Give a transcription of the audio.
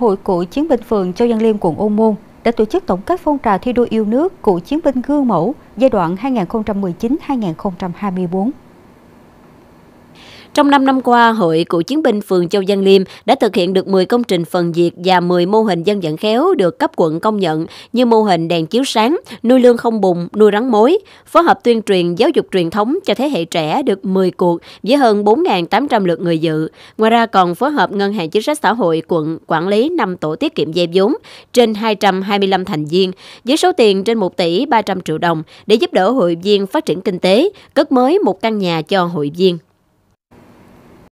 Hội Cựu Chiến binh phường Châu Giang Liêm, quận Ô Môn đã tổ chức tổng kết phong trào thi đua yêu nước Cựu Chiến binh gương mẫu giai đoạn 2019-2024. Trong 5 năm qua, Hội Cựu Chiến binh phường Châu Giang Liêm đã thực hiện được 10 công trình phần diệt và 10 mô hình dân vận khéo được cấp quận công nhận như mô hình đèn chiếu sáng, nuôi lương không bùng, nuôi rắn mối, phối hợp tuyên truyền giáo dục truyền thống cho thế hệ trẻ được 10 cuộc với hơn 4.800 lượt người dự. Ngoài ra còn phối hợp Ngân hàng Chính sách Xã hội quận quản lý 5 tổ tiết kiệm dây vốn trên 225 thành viên với số tiền trên 1 tỷ 300 triệu đồng để giúp đỡ hội viên phát triển kinh tế, cất mới một căn nhà cho hội viên.